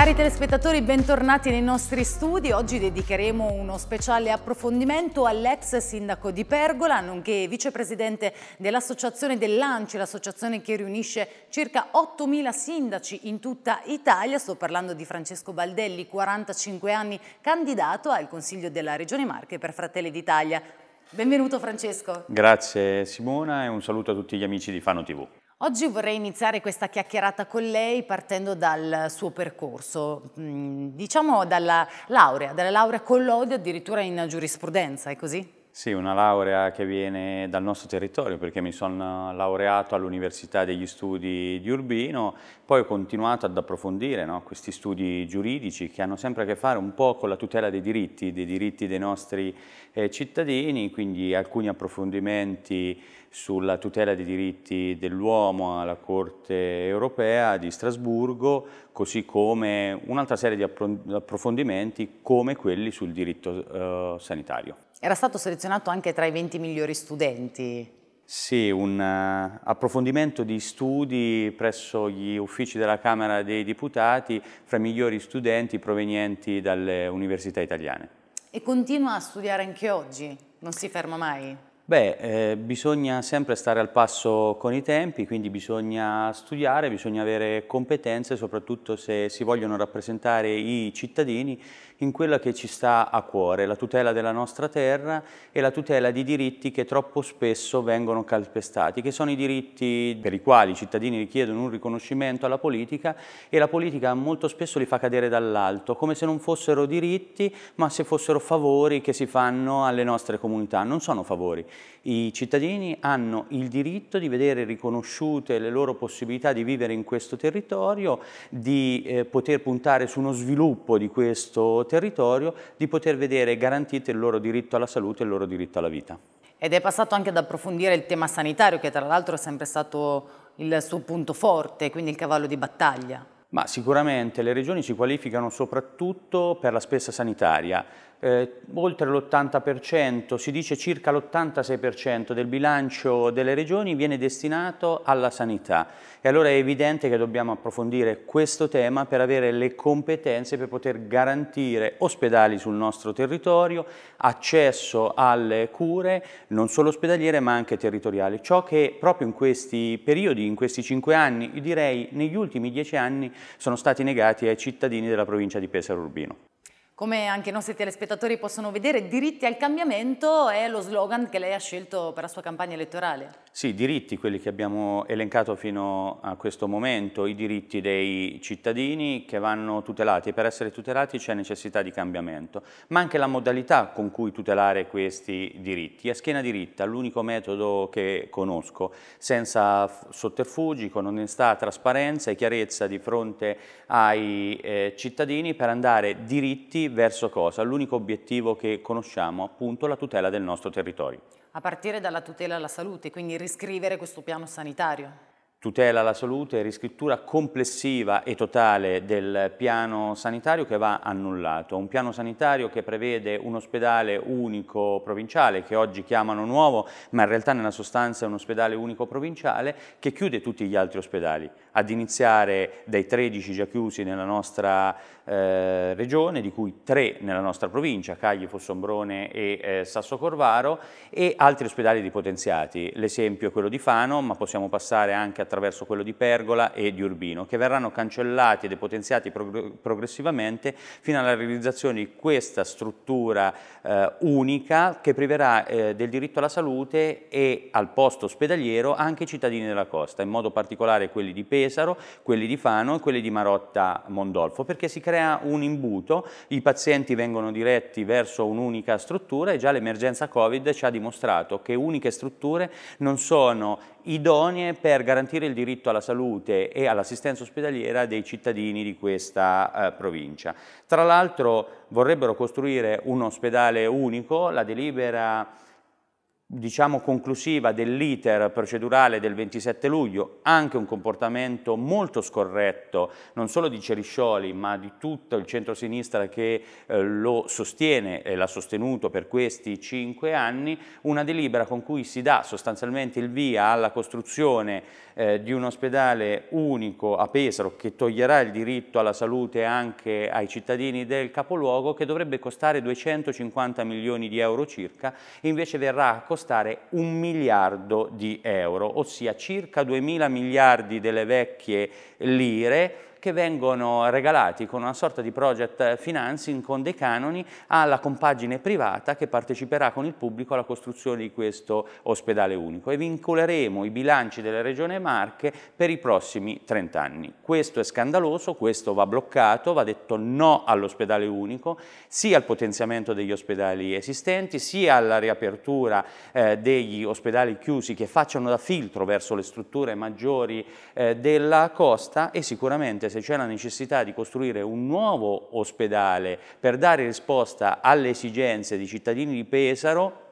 Cari telespettatori, bentornati nei nostri studi. Oggi dedicheremo uno speciale approfondimento all'ex sindaco di Pergola, nonché vicepresidente dell'associazione del dell'ANCI, l'associazione che riunisce circa 8.000 sindaci in tutta Italia. Sto parlando di Francesco Baldelli, 45 anni, candidato al Consiglio della Regione Marche per Fratelli d'Italia. Benvenuto Francesco. Grazie Simona e un saluto a tutti gli amici di Fano TV. Oggi vorrei iniziare questa chiacchierata con lei partendo dal suo percorso, mm, diciamo dalla laurea, dalla laurea con lode addirittura in giurisprudenza, è così? Sì, una laurea che viene dal nostro territorio perché mi sono laureato all'Università degli Studi di Urbino, poi ho continuato ad approfondire no, questi studi giuridici che hanno sempre a che fare un po' con la tutela dei diritti, dei diritti dei nostri eh, cittadini, quindi alcuni approfondimenti sulla tutela dei diritti dell'uomo alla Corte europea di Strasburgo, così come un'altra serie di approfondimenti come quelli sul diritto eh, sanitario. Era stato selezionato anche tra i 20 migliori studenti. Sì, un eh, approfondimento di studi presso gli uffici della Camera dei Deputati fra i migliori studenti provenienti dalle università italiane. E continua a studiare anche oggi? Non si ferma mai? Beh, eh, bisogna sempre stare al passo con i tempi, quindi bisogna studiare, bisogna avere competenze, soprattutto se si vogliono rappresentare i cittadini in quella che ci sta a cuore, la tutela della nostra terra e la tutela di diritti che troppo spesso vengono calpestati, che sono i diritti per i quali i cittadini richiedono un riconoscimento alla politica e la politica molto spesso li fa cadere dall'alto, come se non fossero diritti, ma se fossero favori che si fanno alle nostre comunità. Non sono favori. I cittadini hanno il diritto di vedere riconosciute le loro possibilità di vivere in questo territorio, di eh, poter puntare su uno sviluppo di questo territorio, di poter vedere garantito il loro diritto alla salute e il loro diritto alla vita. Ed è passato anche ad approfondire il tema sanitario, che tra l'altro è sempre stato il suo punto forte, quindi il cavallo di battaglia. Ma sicuramente le regioni si qualificano soprattutto per la spesa sanitaria, eh, oltre l'80%, si dice circa l'86% del bilancio delle regioni viene destinato alla sanità e allora è evidente che dobbiamo approfondire questo tema per avere le competenze per poter garantire ospedali sul nostro territorio, accesso alle cure non solo ospedaliere ma anche territoriali, ciò che proprio in questi periodi, in questi cinque anni, direi negli ultimi dieci anni sono stati negati ai cittadini della provincia di Pesaro Urbino. Come anche i nostri telespettatori possono vedere, diritti al cambiamento è lo slogan che lei ha scelto per la sua campagna elettorale. Sì, i diritti, quelli che abbiamo elencato fino a questo momento, i diritti dei cittadini che vanno tutelati e per essere tutelati c'è necessità di cambiamento, ma anche la modalità con cui tutelare questi diritti. A schiena diritta, l'unico metodo che conosco, senza sotterfugi, con onestà, trasparenza e chiarezza di fronte ai eh, cittadini per andare diritti verso cosa? L'unico obiettivo che conosciamo, appunto, la tutela del nostro territorio a partire dalla tutela alla salute, quindi riscrivere questo piano sanitario. Tutela alla salute, riscrittura complessiva e totale del piano sanitario che va annullato. Un piano sanitario che prevede un ospedale unico provinciale, che oggi chiamano nuovo, ma in realtà nella sostanza è un ospedale unico provinciale, che chiude tutti gli altri ospedali, ad iniziare dai 13 già chiusi nella nostra eh, regione, di cui tre nella nostra provincia, Cagli, Fossombrone e eh, Sasso Corvaro, e altri ospedali di L'esempio è quello di Fano, ma possiamo passare anche attraverso quello di Pergola e di Urbino, che verranno cancellati e depotenziati prog progressivamente fino alla realizzazione di questa struttura eh, unica che priverà eh, del diritto alla salute e al posto ospedaliero anche i cittadini della costa, in modo particolare quelli di Pesaro, quelli di Fano e quelli di Marotta Mondolfo, perché si crea crea un imbuto, i pazienti vengono diretti verso un'unica struttura e già l'emergenza Covid ci ha dimostrato che uniche strutture non sono idonee per garantire il diritto alla salute e all'assistenza ospedaliera dei cittadini di questa eh, provincia. Tra l'altro vorrebbero costruire un ospedale unico, la delibera diciamo conclusiva dell'iter procedurale del 27 luglio, anche un comportamento molto scorretto non solo di Ceriscioli ma di tutto il centro-sinistra che eh, lo sostiene e l'ha sostenuto per questi cinque anni, una delibera con cui si dà sostanzialmente il via alla costruzione eh, di un ospedale unico a Pesaro che toglierà il diritto alla salute anche ai cittadini del capoluogo che dovrebbe costare 250 milioni di euro circa, invece verrà a costare costare un miliardo di euro, ossia circa 2.000 miliardi delle vecchie lire che vengono regalati con una sorta di project financing con dei canoni alla compagine privata che parteciperà con il pubblico alla costruzione di questo ospedale unico e vincoleremo i bilanci della Regione Marche per i prossimi 30 anni. Questo è scandaloso, questo va bloccato, va detto no all'ospedale unico, sia al potenziamento degli ospedali esistenti, sia alla riapertura eh, degli ospedali chiusi che facciano da filtro verso le strutture maggiori eh, della costa e sicuramente se c'è la necessità di costruire un nuovo ospedale per dare risposta alle esigenze dei cittadini di Pesaro,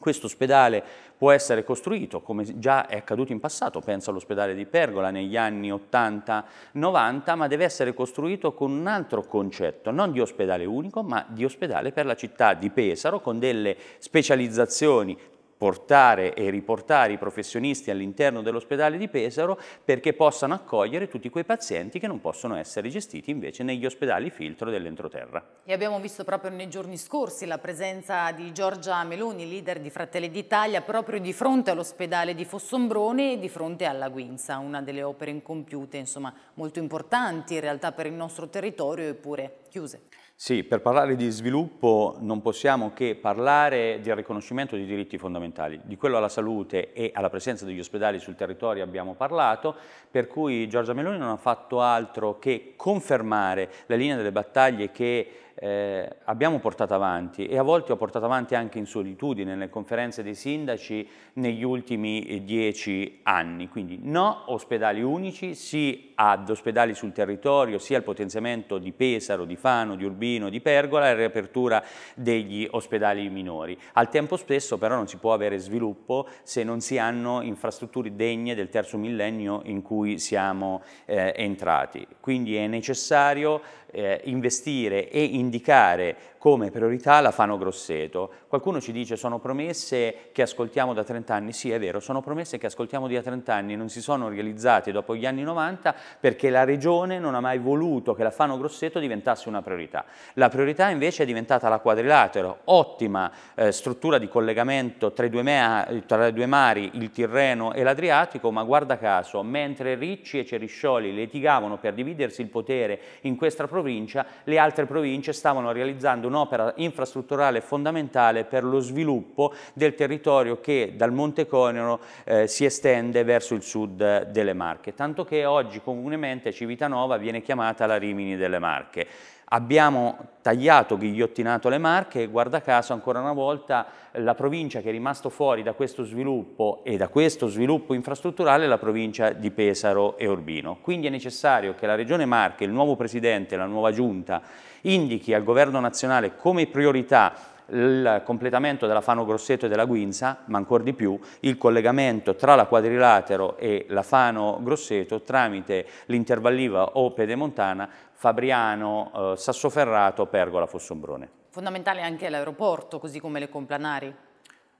questo ospedale può essere costruito, come già è accaduto in passato, penso all'ospedale di Pergola negli anni 80-90, ma deve essere costruito con un altro concetto, non di ospedale unico, ma di ospedale per la città di Pesaro, con delle specializzazioni portare e riportare i professionisti all'interno dell'ospedale di Pesaro perché possano accogliere tutti quei pazienti che non possono essere gestiti invece negli ospedali filtro dell'entroterra. E abbiamo visto proprio nei giorni scorsi la presenza di Giorgia Meloni, leader di Fratelli d'Italia, proprio di fronte all'ospedale di Fossombrone e di fronte alla Guinza, una delle opere incompiute, insomma, molto importanti in realtà per il nostro territorio eppure chiuse. Sì, per parlare di sviluppo non possiamo che parlare del riconoscimento dei diritti fondamentali. Di quello alla salute e alla presenza degli ospedali sul territorio abbiamo parlato, per cui Giorgia Meloni non ha fatto altro che confermare la linea delle battaglie che eh, abbiamo portato avanti e a volte ho portato avanti anche in solitudine nelle conferenze dei sindaci negli ultimi eh, dieci anni. Quindi no ospedali unici, sì ad ospedali sul territorio, sì al potenziamento di Pesaro, di Fano, di Urbino, di Pergola e riapertura degli ospedali minori. Al tempo stesso però non si può avere sviluppo se non si hanno infrastrutture degne del terzo millennio in cui siamo eh, entrati. Quindi è necessario eh, investire e investire indicare come priorità la Fano Grosseto. Qualcuno ci dice sono promesse che ascoltiamo da 30 anni, sì è vero, sono promesse che ascoltiamo da 30 anni, non si sono realizzate dopo gli anni 90 perché la Regione non ha mai voluto che la Fano Grosseto diventasse una priorità. La priorità invece è diventata la quadrilatero, ottima eh, struttura di collegamento tra i, mea, tra i, due mari, il Tirreno e l'Adriatico, ma guarda caso, mentre Ricci e Ceriscioli litigavano per dividersi il potere in questa provincia, le altre province stavano realizzando una un'opera infrastrutturale fondamentale per lo sviluppo del territorio che dal Monte Conero eh, si estende verso il sud delle Marche, tanto che oggi comunemente Civitanova viene chiamata la Rimini delle Marche. Abbiamo tagliato, ghigliottinato le Marche guarda caso ancora una volta la provincia che è rimasta fuori da questo sviluppo e da questo sviluppo infrastrutturale è la provincia di Pesaro e Urbino. Quindi è necessario che la Regione Marche, il nuovo Presidente, la nuova Giunta, indichi al Governo nazionale come priorità il completamento della Fano Grosseto e della Guinza, ma ancora di più il collegamento tra la Quadrilatero e la Fano Grosseto tramite l'intervalliva o pedemontana Fabriano, eh, Sassoferrato, Pergola, Fossombrone. Fondamentale anche l'aeroporto, così come le complanari.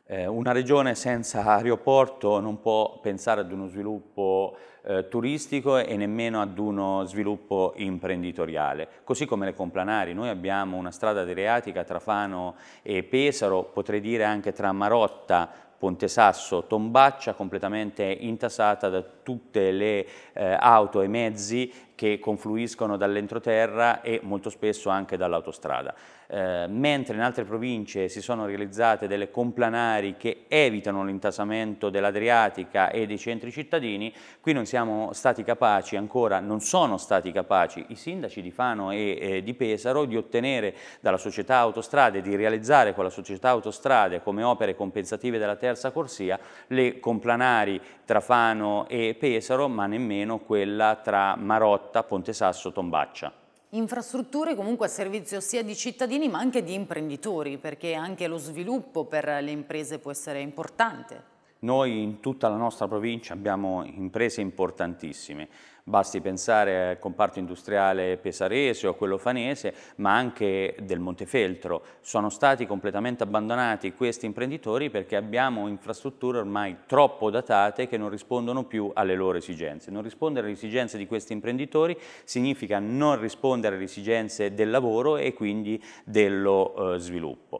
Eh, una regione senza aeroporto non può pensare ad uno sviluppo eh, turistico e nemmeno ad uno sviluppo imprenditoriale, così come le complanari. Noi abbiamo una strada adriatica tra Fano e Pesaro, potrei dire anche tra Marotta, Ponte Sasso, Tombaccia, completamente intasata da tutte le eh, auto e mezzi che confluiscono dall'entroterra e molto spesso anche dall'autostrada. Eh, mentre in altre province si sono realizzate delle complanari che evitano l'intasamento dell'Adriatica e dei centri cittadini, qui non siamo stati capaci ancora, non sono stati capaci i sindaci di Fano e eh, di Pesaro di ottenere dalla società autostrade, di realizzare con la società autostrade come opere compensative della terza corsia le complanari tra Fano e Pesaro, ma nemmeno quella tra Marotta rotta Ponte Sasso Tombaccia. Infrastrutture comunque a servizio sia di cittadini ma anche di imprenditori perché anche lo sviluppo per le imprese può essere importante. Noi in tutta la nostra provincia abbiamo imprese importantissime, basti pensare al comparto industriale pesarese o a quello fanese, ma anche del Montefeltro. Sono stati completamente abbandonati questi imprenditori perché abbiamo infrastrutture ormai troppo datate che non rispondono più alle loro esigenze. Non rispondere alle esigenze di questi imprenditori significa non rispondere alle esigenze del lavoro e quindi dello eh, sviluppo.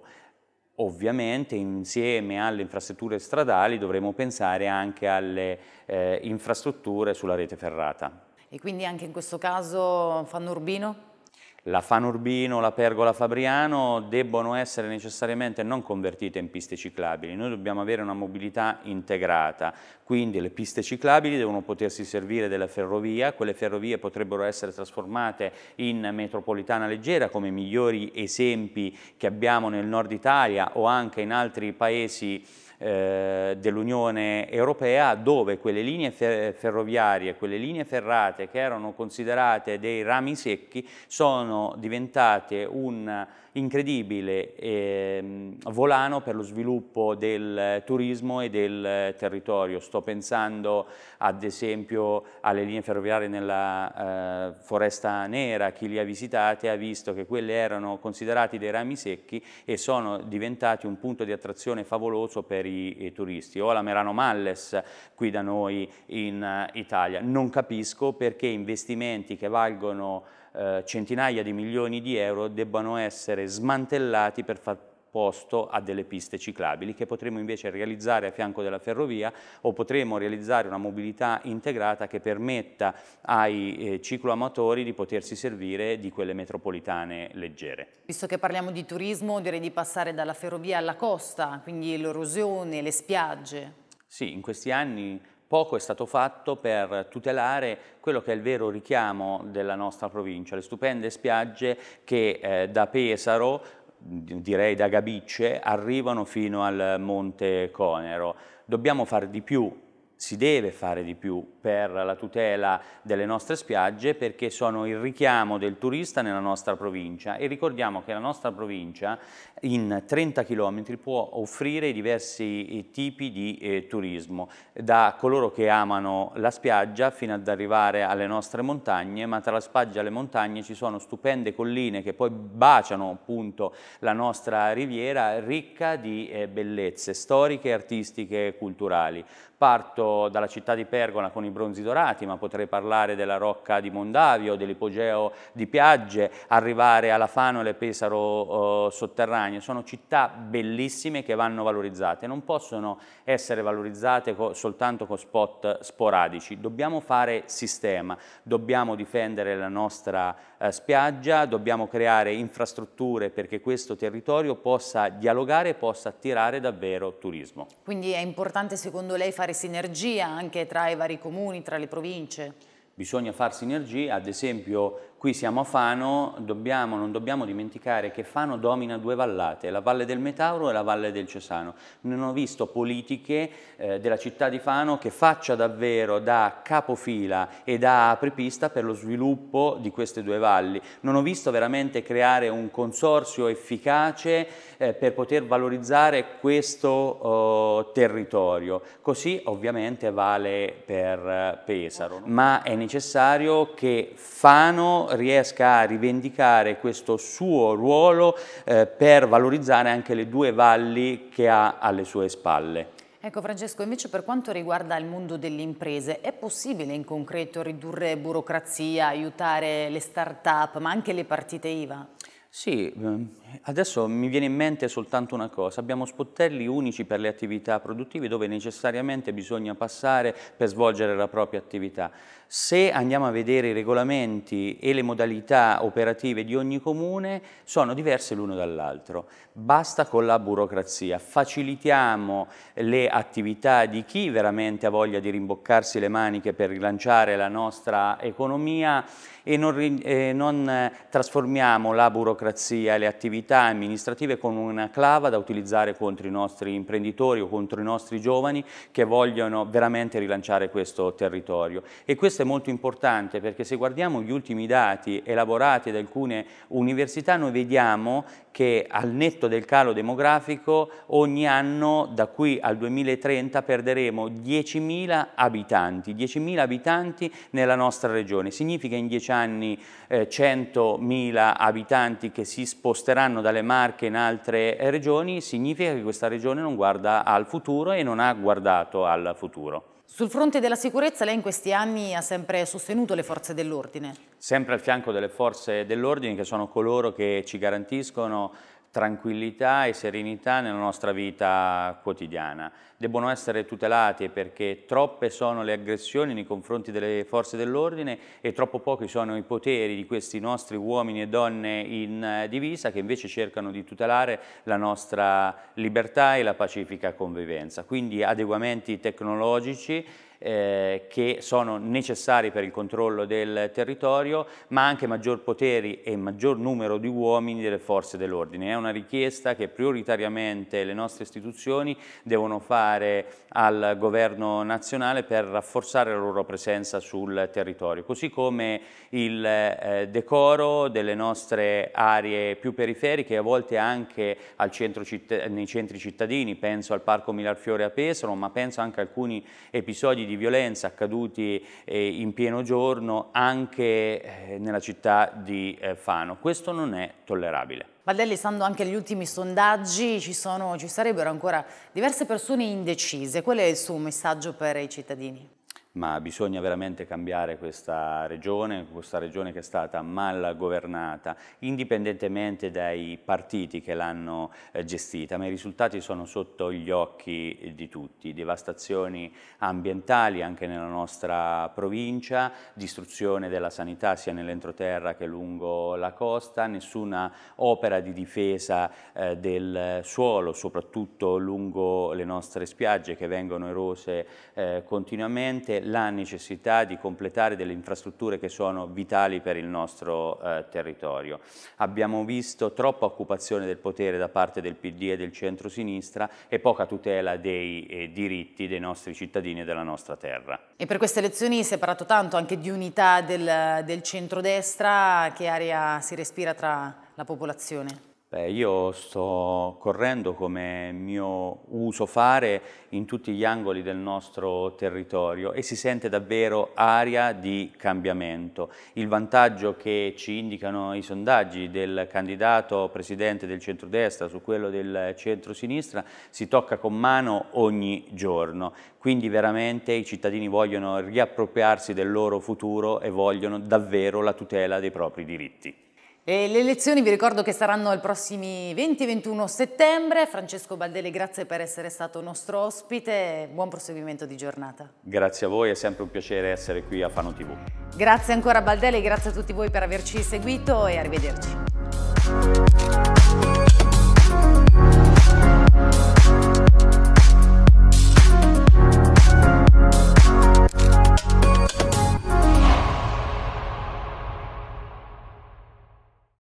Ovviamente insieme alle infrastrutture stradali dovremo pensare anche alle eh, infrastrutture sulla rete ferrata. E quindi anche in questo caso Fanno Urbino? la Fanurbino, la Pergola Fabriano debbono essere necessariamente non convertite in piste ciclabili, noi dobbiamo avere una mobilità integrata, quindi le piste ciclabili devono potersi servire della ferrovia, quelle ferrovie potrebbero essere trasformate in metropolitana leggera come migliori esempi che abbiamo nel nord Italia o anche in altri paesi eh, dell'Unione Europea dove quelle linee ferroviarie, quelle linee ferrate che erano considerate dei rami secchi sono diventate un incredibile eh, volano per lo sviluppo del turismo e del territorio. Sto pensando ad esempio alle linee ferroviarie nella eh, Foresta Nera, chi li ha visitate ha visto che quelle erano considerate dei rami secchi e sono diventati un punto di attrazione favoloso per i i, turisti, o la Merano Malles qui da noi in eh, Italia. Non capisco perché investimenti che valgono eh, centinaia di milioni di euro debbano essere smantellati per far posto a delle piste ciclabili che potremo invece realizzare a fianco della ferrovia o potremo realizzare una mobilità integrata che permetta ai eh, cicloamatori di potersi servire di quelle metropolitane leggere. Visto che parliamo di turismo direi di passare dalla ferrovia alla costa, quindi l'erosione, le spiagge. Sì, in questi anni poco è stato fatto per tutelare quello che è il vero richiamo della nostra provincia, le stupende spiagge che eh, da Pesaro direi da Gabicce, arrivano fino al Monte Conero. Dobbiamo fare di più si deve fare di più per la tutela delle nostre spiagge perché sono il richiamo del turista nella nostra provincia e ricordiamo che la nostra provincia in 30 km può offrire diversi eh, tipi di eh, turismo, da coloro che amano la spiaggia fino ad arrivare alle nostre montagne, ma tra la spiaggia e le montagne ci sono stupende colline che poi baciano appunto la nostra riviera ricca di eh, bellezze storiche, artistiche e culturali. Parto partito dalla città di Pergola con i bronzi dorati, ma potrei parlare della Rocca di Mondavio, dell'Ipogeo di Piagge, arrivare alla Fano e Pesaro eh, sotterraneo. Sono città bellissime che vanno valorizzate, non possono essere valorizzate co soltanto con spot sporadici. Dobbiamo fare sistema, dobbiamo difendere la nostra eh, spiaggia, dobbiamo creare infrastrutture perché questo territorio possa dialogare e possa attirare davvero turismo. Quindi è importante secondo lei fare sinergia sinergia anche tra i vari comuni, tra le province? Bisogna far sinergia, ad esempio Qui siamo a Fano, dobbiamo, non dobbiamo dimenticare che Fano domina due vallate, la Valle del Metauro e la Valle del Cesano. Non ho visto politiche eh, della città di Fano che faccia davvero da capofila e da apripista per lo sviluppo di queste due valli. Non ho visto veramente creare un consorzio efficace eh, per poter valorizzare questo eh, territorio. Così ovviamente vale per eh, Pesaro, certo. ma è necessario che Fano eh, riesca a rivendicare questo suo ruolo eh, per valorizzare anche le due valli che ha alle sue spalle. Ecco Francesco, invece per quanto riguarda il mondo delle imprese, è possibile in concreto ridurre burocrazia, aiutare le start-up, ma anche le partite IVA? Sì, ehm, adesso mi viene in mente soltanto una cosa, abbiamo sportelli unici per le attività produttive dove necessariamente bisogna passare per svolgere la propria attività. Se andiamo a vedere i regolamenti e le modalità operative di ogni comune, sono diverse l'uno dall'altro. Basta con la burocrazia, facilitiamo le attività di chi veramente ha voglia di rimboccarsi le maniche per rilanciare la nostra economia e non, eh, non eh, trasformiamo la burocrazia e le attività amministrative con una clava da utilizzare contro i nostri imprenditori o contro i nostri giovani che vogliono veramente rilanciare questo territorio. E questo questo è molto importante perché se guardiamo gli ultimi dati elaborati da alcune università noi vediamo che al netto del calo demografico ogni anno da qui al 2030 perderemo 10.000 abitanti, 10.000 abitanti nella nostra regione. Significa in 10 anni eh, 100.000 abitanti che si sposteranno dalle Marche in altre eh, regioni, significa che questa regione non guarda al futuro e non ha guardato al futuro. Sul fronte della sicurezza lei in questi anni ha sempre sostenuto le forze dell'ordine. Sempre al fianco delle forze dell'ordine che sono coloro che ci garantiscono tranquillità e serenità nella nostra vita quotidiana. Debbono essere tutelati perché troppe sono le aggressioni nei confronti delle forze dell'ordine e troppo pochi sono i poteri di questi nostri uomini e donne in eh, divisa che invece cercano di tutelare la nostra libertà e la pacifica convivenza. Quindi adeguamenti tecnologici eh, che sono necessari per il controllo del territorio, ma anche maggior poteri e maggior numero di uomini delle forze dell'ordine. È una richiesta che prioritariamente le nostre istituzioni devono fare al governo nazionale per rafforzare la loro presenza sul territorio, così come il eh, decoro delle nostre aree più periferiche, a volte anche nei centri cittadini, penso al Parco Milarfiore a Pesaro, ma penso anche a alcuni episodi di di violenza accaduti eh, in pieno giorno anche eh, nella città di eh, Fano. Questo non è tollerabile. Valdelli, stando anche agli ultimi sondaggi, ci, sono, ci sarebbero ancora diverse persone indecise. Qual è il suo messaggio per i cittadini? ma bisogna veramente cambiare questa regione, questa regione che è stata mal governata, indipendentemente dai partiti che l'hanno eh, gestita, ma i risultati sono sotto gli occhi di tutti, devastazioni ambientali anche nella nostra provincia, distruzione della sanità sia nell'entroterra che lungo la costa, nessuna opera di difesa eh, del suolo, soprattutto lungo le nostre spiagge che vengono erose eh, continuamente, la necessità di completare delle infrastrutture che sono vitali per il nostro eh, territorio. Abbiamo visto troppa occupazione del potere da parte del PD e del centro-sinistra e poca tutela dei eh, diritti dei nostri cittadini e della nostra terra. E per queste elezioni si è parlato tanto anche di unità del, del centro-destra, che aria si respira tra la popolazione? Beh, io sto correndo come mio uso fare in tutti gli angoli del nostro territorio e si sente davvero aria di cambiamento. Il vantaggio che ci indicano i sondaggi del candidato presidente del centrodestra su quello del centrosinistra si tocca con mano ogni giorno. Quindi veramente i cittadini vogliono riappropriarsi del loro futuro e vogliono davvero la tutela dei propri diritti. E le elezioni vi ricordo che saranno il prossimo 20-21 settembre. Francesco Baldelli, grazie per essere stato nostro ospite. Buon proseguimento di giornata. Grazie a voi, è sempre un piacere essere qui a Fano TV. Grazie ancora Baldelli, grazie a tutti voi per averci seguito e arrivederci.